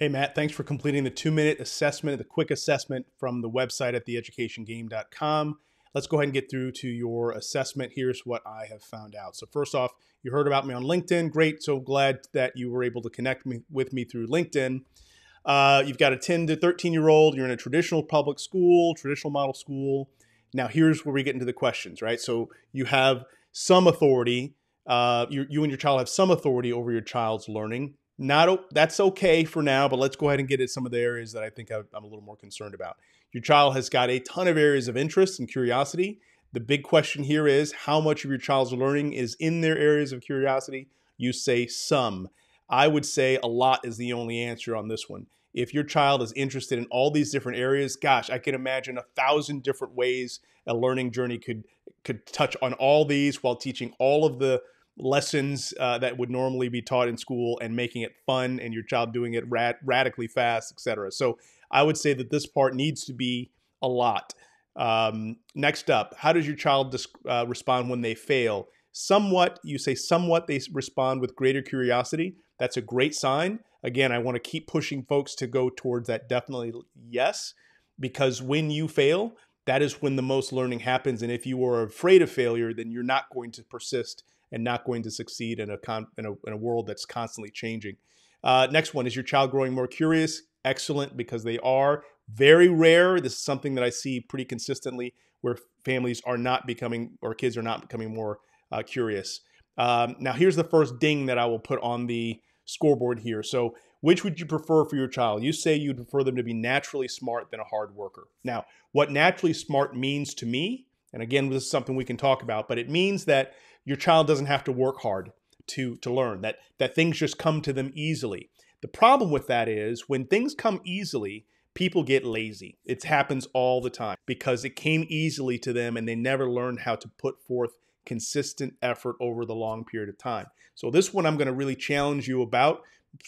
Hey, Matt, thanks for completing the two minute assessment, the quick assessment from the website at theeducationgame.com. Let's go ahead and get through to your assessment. Here's what I have found out. So, first off, you heard about me on LinkedIn. Great. So glad that you were able to connect me, with me through LinkedIn. Uh, you've got a 10 to 13 year old, you're in a traditional public school, traditional model school. Now, here's where we get into the questions, right? So, you have some authority, uh, you, you and your child have some authority over your child's learning not that's okay for now, but let's go ahead and get at some of the areas that I think I'm a little more concerned about. Your child has got a ton of areas of interest and curiosity. The big question here is how much of your child's learning is in their areas of curiosity? You say some. I would say a lot is the only answer on this one. If your child is interested in all these different areas, gosh, I can imagine a thousand different ways a learning journey could could touch on all these while teaching all of the lessons uh, that would normally be taught in school and making it fun and your child doing it radically fast, etc. So I would say that this part needs to be a lot. Um, next up, how does your child dis- uh, respond when they fail? Somewhat, you say somewhat, they respond with greater curiosity. That's a great sign. Again, I want to keep pushing folks to go towards that definitely yes, because when you fail, that is when the most learning happens. And if you are afraid of failure, then you're not going to persist and not going to succeed in a, con- in, a in a, world that's constantly changing. Uh, next one is your child growing more curious? Excellent, because they are very rare. This is something that I see pretty consistently where families are not becoming or kids are not becoming more uh, curious. Um, now, here's the first ding that I will put on the scoreboard here. So, which would you prefer for your child? You say you'd prefer them to be naturally smart than a hard worker. Now, what naturally smart means to me and again, this is something we can talk about, but it means that your child doesn't have to work hard to, to learn, that, that things just come to them easily. The problem with that is when things come easily, people get lazy. It happens all the time because it came easily to them and they never learned how to put forth consistent effort over the long period of time. So this one I'm going to really challenge you about.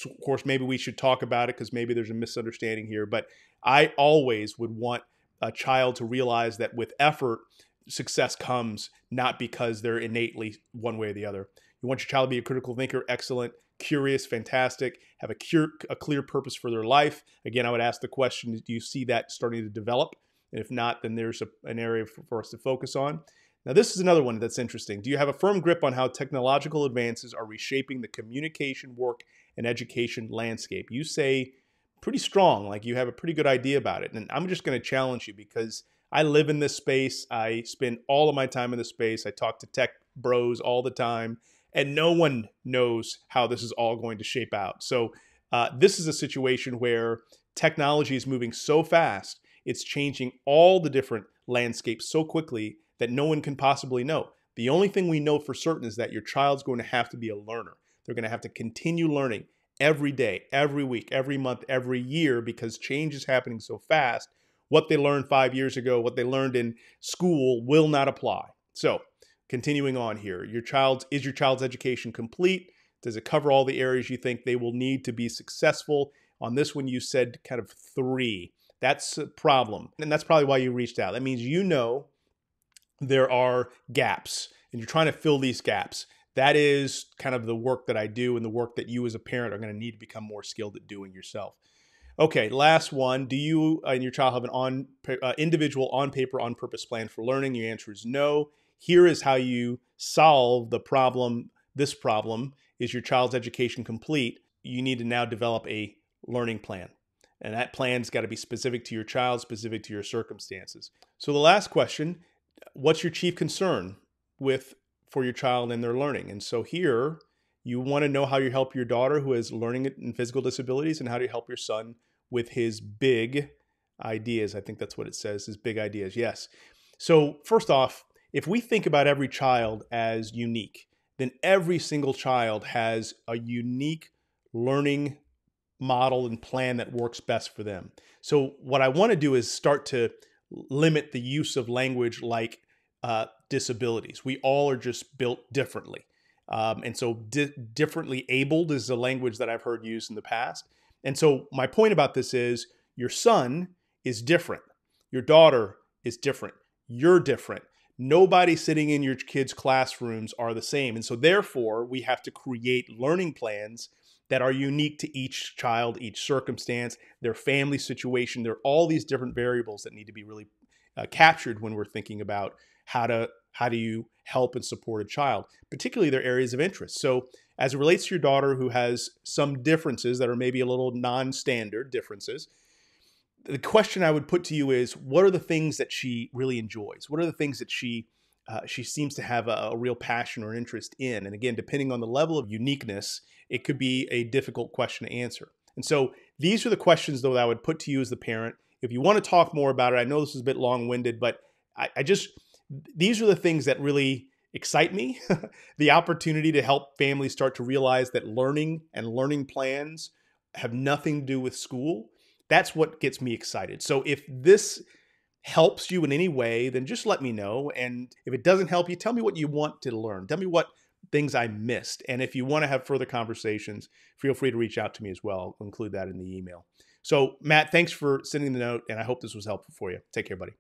Of course, maybe we should talk about it because maybe there's a misunderstanding here, but I always would want a child to realize that with effort, success comes not because they're innately one way or the other. You want your child to be a critical thinker, excellent, curious, fantastic, have a, cure, a clear purpose for their life. Again, I would ask the question do you see that starting to develop? And if not, then there's a, an area for, for us to focus on. Now, this is another one that's interesting. Do you have a firm grip on how technological advances are reshaping the communication, work, and education landscape? You say pretty strong, like you have a pretty good idea about it. And I'm just going to challenge you because I live in this space. I spend all of my time in this space. I talk to tech bros all the time, and no one knows how this is all going to shape out. So, uh, this is a situation where technology is moving so fast, it's changing all the different landscapes so quickly that no one can possibly know. The only thing we know for certain is that your child's going to have to be a learner. They're going to have to continue learning every day, every week, every month, every year because change is happening so fast what they learned five years ago, what they learned in school will not apply. So, continuing on here, your child's is your child's education complete? Does it cover all the areas you think they will need to be successful? On this one, you said kind of three. That's a problem. And that's probably why you reached out. That means you know there are gaps and you're trying to fill these gaps. That is kind of the work that I do and the work that you as a parent are going to need to become more skilled at doing yourself. Okay, last one. Do you and your child have an on uh, individual on paper on purpose plan for learning? Your answer is no. Here is how you solve the problem. This problem is your child's education complete. You need to now develop a learning plan. And that plan's got to be specific to your child, specific to your circumstances. So the last question, what's your chief concern with for your child and their learning? And so here, you want to know how you help your daughter who has learning and physical disabilities and how to help your son with his big ideas. I think that's what it says, his big ideas. Yes. So, first off, if we think about every child as unique, then every single child has a unique learning model and plan that works best for them. So, what I want to do is start to limit the use of language like uh, disabilities. We all are just built differently. Um, and so, di- differently abled is the language that I've heard used in the past. And so, my point about this is your son is different, your daughter is different, you're different. Nobody sitting in your kids' classrooms are the same. And so, therefore, we have to create learning plans that are unique to each child, each circumstance, their family situation. There are all these different variables that need to be really uh, captured when we're thinking about how to how do you help and support a child particularly their areas of interest so as it relates to your daughter who has some differences that are maybe a little non standard differences, the question I would put to you is what are the things that she really enjoys? What are the things that she uh, she seems to have a, a, real passion or interest in. And again, depending on the level of uniqueness, it could be a difficult question to answer. And so these are the questions, though, that I would put to you as the parent. If you want to talk more about it, I know this is a bit long winded, but I, I, just, these are the things that really excite me. the opportunity to help families start to realize that learning and learning plans have nothing to do with school. That's what gets me excited. So if this helps you in any way, then just let me know. And if it doesn't help you, tell me what you want to learn. Tell me what things I missed. And if you want to have further conversations, feel free to reach out to me as well. I'll include that in the email. So, Matt, thanks for sending the note, and I hope this was helpful for you. Take care, buddy.